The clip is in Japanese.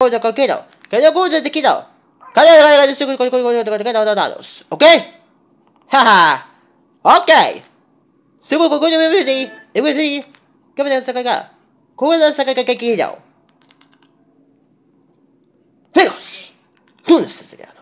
これだからけだ。けだこれでけだ。かだかだかだしこれこれこれこれこれけだだだだ。オッケーはは。オッケーすごいここでエブリディエブリディカメラの境が。これの境がけだ。フェゴスクンスである。